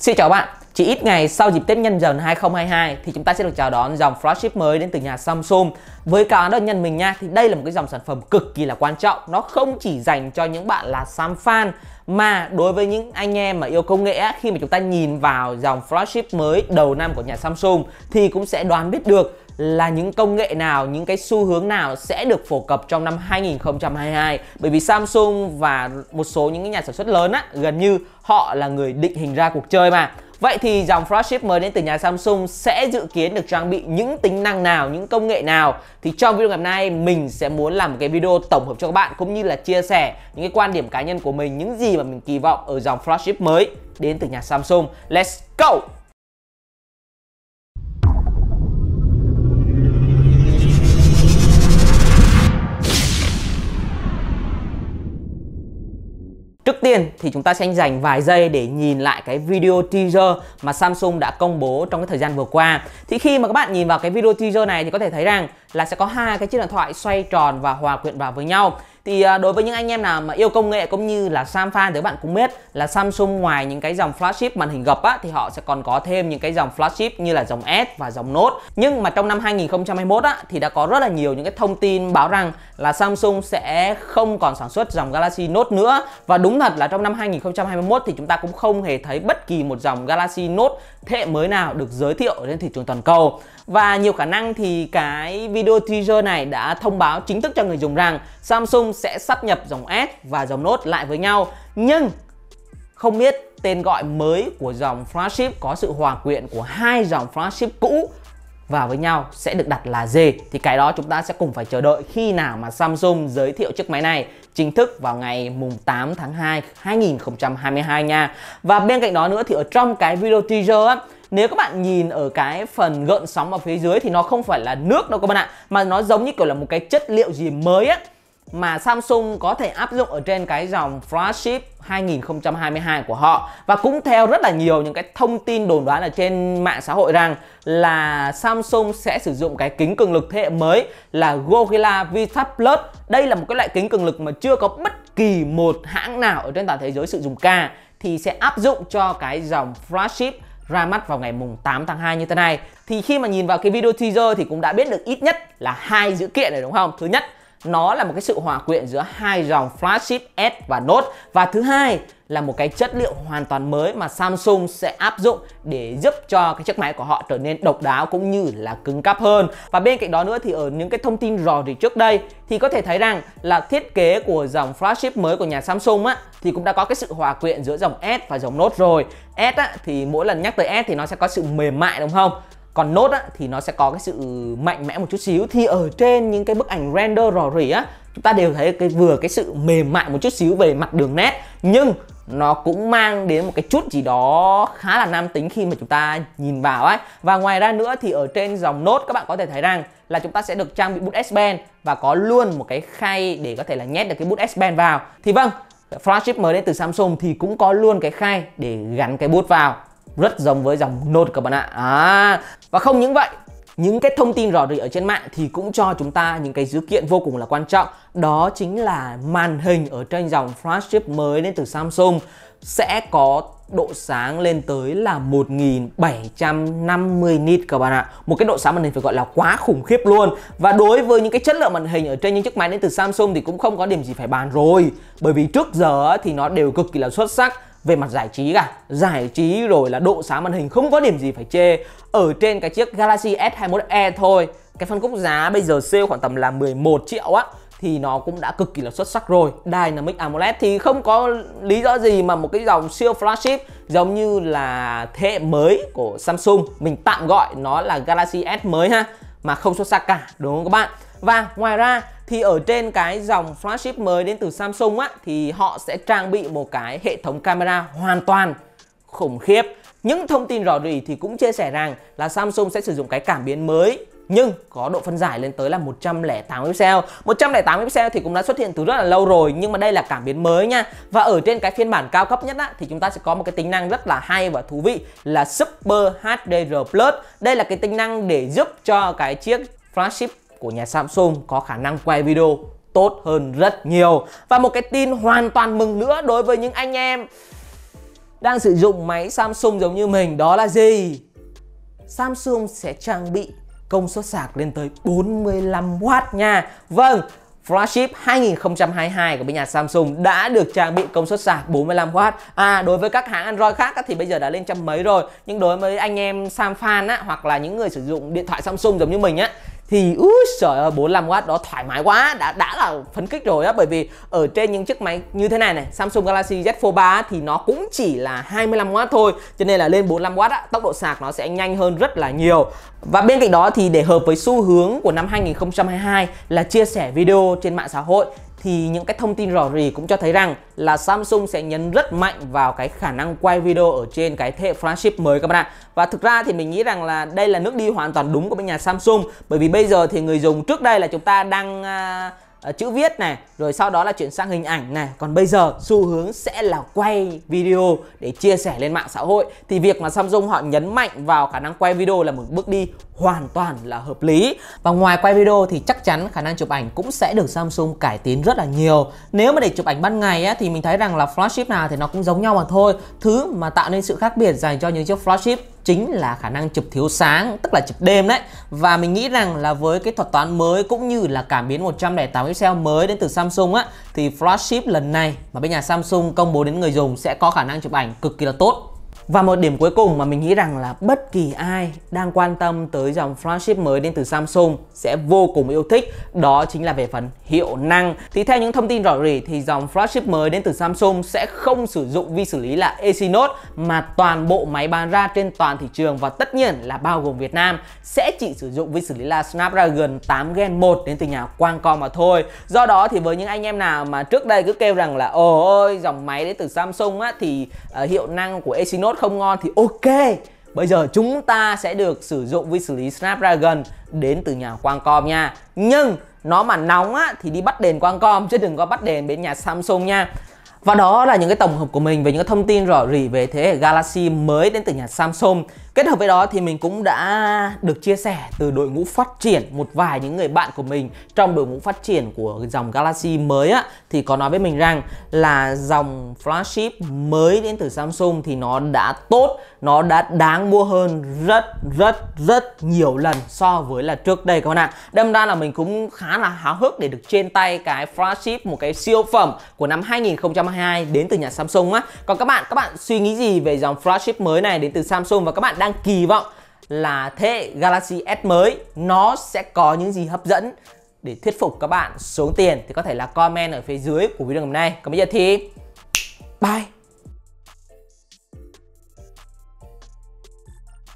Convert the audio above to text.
Xin chào bạn, chỉ ít ngày sau dịp Tết Nhâm Dần 2022 thì chúng ta sẽ được chào đón dòng flagship mới đến từ nhà Samsung. Với cả án đơn nhân mình nha, thì đây là một cái dòng sản phẩm cực kỳ là quan trọng. Nó không chỉ dành cho những bạn là Sam fan mà đối với những anh em mà yêu công nghệ khi mà chúng ta nhìn vào dòng flagship mới đầu năm của nhà Samsung thì cũng sẽ đoán biết được là những công nghệ nào, những cái xu hướng nào sẽ được phổ cập trong năm 2022 bởi vì Samsung và một số những cái nhà sản xuất lớn á gần như họ là người định hình ra cuộc chơi mà. Vậy thì dòng flagship mới đến từ nhà Samsung sẽ dự kiến được trang bị những tính năng nào, những công nghệ nào thì trong video ngày hôm nay mình sẽ muốn làm một cái video tổng hợp cho các bạn cũng như là chia sẻ những cái quan điểm cá nhân của mình, những gì mà mình kỳ vọng ở dòng flagship mới đến từ nhà Samsung. Let's go! Trước tiên thì chúng ta sẽ dành vài giây để nhìn lại cái video teaser mà Samsung đã công bố trong cái thời gian vừa qua. Thì khi mà các bạn nhìn vào cái video teaser này thì có thể thấy rằng là sẽ có hai cái chiếc điện thoại xoay tròn và hòa quyện vào với nhau thì à, đối với những anh em nào mà yêu công nghệ cũng như là Samsung thì các bạn cũng biết là Samsung ngoài những cái dòng flagship màn hình gập á, thì họ sẽ còn có thêm những cái dòng flagship như là dòng S và dòng Note nhưng mà trong năm 2021 á, thì đã có rất là nhiều những cái thông tin báo rằng là Samsung sẽ không còn sản xuất dòng Galaxy Note nữa và đúng thật là trong năm 2021 thì chúng ta cũng không hề thấy bất kỳ một dòng Galaxy Note thế hệ mới nào được giới thiệu lên thị trường toàn cầu và nhiều khả năng thì cái video teaser này đã thông báo chính thức cho người dùng rằng Samsung sẽ sắp nhập dòng S và dòng Note lại với nhau. Nhưng không biết tên gọi mới của dòng flagship có sự hòa quyện của hai dòng flagship cũ và với nhau sẽ được đặt là gì thì cái đó chúng ta sẽ cùng phải chờ đợi khi nào mà Samsung giới thiệu chiếc máy này chính thức vào ngày mùng 8 tháng 2 2022 nha. Và bên cạnh đó nữa thì ở trong cái video teaser á nếu các bạn nhìn ở cái phần gợn sóng ở phía dưới thì nó không phải là nước đâu các bạn ạ mà nó giống như kiểu là một cái chất liệu gì mới á mà Samsung có thể áp dụng ở trên cái dòng flagship 2022 của họ và cũng theo rất là nhiều những cái thông tin đồn đoán ở trên mạng xã hội rằng là Samsung sẽ sử dụng cái kính cường lực thế hệ mới là Gorilla v Plus. Đây là một cái loại kính cường lực mà chưa có bất kỳ một hãng nào ở trên toàn thế giới sử dụng cả thì sẽ áp dụng cho cái dòng flagship ra mắt vào ngày mùng 8 tháng 2 như thế này thì khi mà nhìn vào cái video teaser thì cũng đã biết được ít nhất là hai dữ kiện rồi đúng không? Thứ nhất nó là một cái sự hòa quyện giữa hai dòng flagship S và Note và thứ hai là một cái chất liệu hoàn toàn mới mà Samsung sẽ áp dụng để giúp cho cái chiếc máy của họ trở nên độc đáo cũng như là cứng cáp hơn. Và bên cạnh đó nữa thì ở những cái thông tin rò rỉ trước đây thì có thể thấy rằng là thiết kế của dòng flagship mới của nhà Samsung á thì cũng đã có cái sự hòa quyện giữa dòng S và dòng Note rồi. S á, thì mỗi lần nhắc tới S thì nó sẽ có sự mềm mại đúng không? còn nốt á, thì nó sẽ có cái sự mạnh mẽ một chút xíu thì ở trên những cái bức ảnh render rò rỉ á chúng ta đều thấy cái vừa cái sự mềm mại một chút xíu về mặt đường nét nhưng nó cũng mang đến một cái chút gì đó khá là nam tính khi mà chúng ta nhìn vào ấy và ngoài ra nữa thì ở trên dòng nốt các bạn có thể thấy rằng là chúng ta sẽ được trang bị bút S Pen và có luôn một cái khay để có thể là nhét được cái bút S Pen vào thì vâng flagship mới đến từ Samsung thì cũng có luôn cái khay để gắn cái bút vào rất giống với dòng Note các bạn ạ à, và không những vậy những cái thông tin rò rỉ ở trên mạng thì cũng cho chúng ta những cái dữ kiện vô cùng là quan trọng đó chính là màn hình ở trên dòng flagship mới đến từ Samsung sẽ có độ sáng lên tới là 1750 nit các bạn ạ Một cái độ sáng màn hình phải gọi là quá khủng khiếp luôn Và đối với những cái chất lượng màn hình ở trên những chiếc máy đến từ Samsung thì cũng không có điểm gì phải bàn rồi Bởi vì trước giờ thì nó đều cực kỳ là xuất sắc về mặt giải trí cả giải trí rồi là độ sáng màn hình không có điểm gì phải chê ở trên cái chiếc Galaxy S21e thôi cái phân khúc giá bây giờ sale khoảng tầm là 11 triệu á thì nó cũng đã cực kỳ là xuất sắc rồi Dynamic AMOLED thì không có lý do gì mà một cái dòng siêu flagship giống như là thế hệ mới của Samsung mình tạm gọi nó là Galaxy S mới ha mà không xuất sắc cả đúng không các bạn và ngoài ra thì ở trên cái dòng flagship mới đến từ Samsung á thì họ sẽ trang bị một cái hệ thống camera hoàn toàn khủng khiếp. Những thông tin rò rỉ thì cũng chia sẻ rằng là Samsung sẽ sử dụng cái cảm biến mới nhưng có độ phân giải lên tới là 108 pixel. 108 pixel thì cũng đã xuất hiện từ rất là lâu rồi nhưng mà đây là cảm biến mới nha. Và ở trên cái phiên bản cao cấp nhất á, thì chúng ta sẽ có một cái tính năng rất là hay và thú vị là Super HDR Plus. Đây là cái tính năng để giúp cho cái chiếc flagship của nhà Samsung có khả năng quay video tốt hơn rất nhiều Và một cái tin hoàn toàn mừng nữa đối với những anh em đang sử dụng máy Samsung giống như mình đó là gì? Samsung sẽ trang bị công suất sạc lên tới 45W nha Vâng, flagship 2022 của bên nhà Samsung đã được trang bị công suất sạc 45W. À đối với các hãng Android khác thì bây giờ đã lên trăm mấy rồi. Nhưng đối với anh em Sam fan á hoặc là những người sử dụng điện thoại Samsung giống như mình á thì úi trời ơi 45W đó thoải mái quá đã đã là phấn khích rồi á bởi vì ở trên những chiếc máy như thế này này Samsung Galaxy Z Fold 3 thì nó cũng chỉ là 25W thôi cho nên là lên 45W á, tốc độ sạc nó sẽ nhanh hơn rất là nhiều và bên cạnh đó thì để hợp với xu hướng của năm 2022 là chia sẻ video trên mạng xã hội thì những cái thông tin rò rỉ cũng cho thấy rằng là Samsung sẽ nhấn rất mạnh vào cái khả năng quay video ở trên cái thế hệ flagship mới các bạn ạ. Và thực ra thì mình nghĩ rằng là đây là nước đi hoàn toàn đúng của bên nhà Samsung bởi vì bây giờ thì người dùng trước đây là chúng ta đang à, à chữ viết này rồi sau đó là chuyển sang hình ảnh này còn bây giờ xu hướng sẽ là quay video để chia sẻ lên mạng xã hội thì việc mà Samsung họ nhấn mạnh vào khả năng quay video là một bước đi hoàn toàn là hợp lý và ngoài quay video thì chắc chắn khả năng chụp ảnh cũng sẽ được Samsung cải tiến rất là nhiều nếu mà để chụp ảnh ban ngày á, thì mình thấy rằng là flagship nào thì nó cũng giống nhau mà thôi thứ mà tạo nên sự khác biệt dành cho những chiếc flagship chính là khả năng chụp thiếu sáng tức là chụp đêm đấy và mình nghĩ rằng là với cái thuật toán mới cũng như là cảm biến 108 pixel mới đến từ Samsung á thì flagship lần này mà bên nhà Samsung công bố đến người dùng sẽ có khả năng chụp ảnh cực kỳ là tốt và một điểm cuối cùng mà mình nghĩ rằng là bất kỳ ai đang quan tâm tới dòng flagship mới đến từ Samsung sẽ vô cùng yêu thích đó chính là về phần hiệu năng. Thì theo những thông tin rõ rỉ thì dòng flagship mới đến từ Samsung sẽ không sử dụng vi xử lý là Exynos mà toàn bộ máy bán ra trên toàn thị trường và tất nhiên là bao gồm Việt Nam sẽ chỉ sử dụng vi xử lý là Snapdragon 8 Gen 1 đến từ nhà Qualcomm mà thôi. Do đó thì với những anh em nào mà trước đây cứ kêu rằng là ồ ơi dòng máy đến từ Samsung á thì uh, hiệu năng của Exynos không ngon thì ok Bây giờ chúng ta sẽ được sử dụng với xử lý Snapdragon đến từ nhà Qualcomm nha Nhưng nó mà nóng á, thì đi bắt đền Qualcomm chứ đừng có bắt đền bên nhà Samsung nha và đó là những cái tổng hợp của mình về những cái thông tin rõ rỉ về thế hệ Galaxy mới đến từ nhà Samsung Kết hợp với đó thì mình cũng đã được chia sẻ từ đội ngũ phát triển một vài những người bạn của mình trong đội ngũ phát triển của dòng Galaxy mới á thì có nói với mình rằng là dòng flagship mới đến từ Samsung thì nó đã tốt, nó đã đáng mua hơn rất rất rất nhiều lần so với là trước đây các bạn ạ. Đâm ra là mình cũng khá là háo hức để được trên tay cái flagship một cái siêu phẩm của năm 2022 đến từ nhà Samsung á. Còn các bạn các bạn suy nghĩ gì về dòng flagship mới này đến từ Samsung và các bạn đang đang kỳ vọng là thế Galaxy S mới nó sẽ có những gì hấp dẫn để thuyết phục các bạn xuống tiền thì có thể là comment ở phía dưới của video ngày hôm nay. Còn bây giờ thì bye!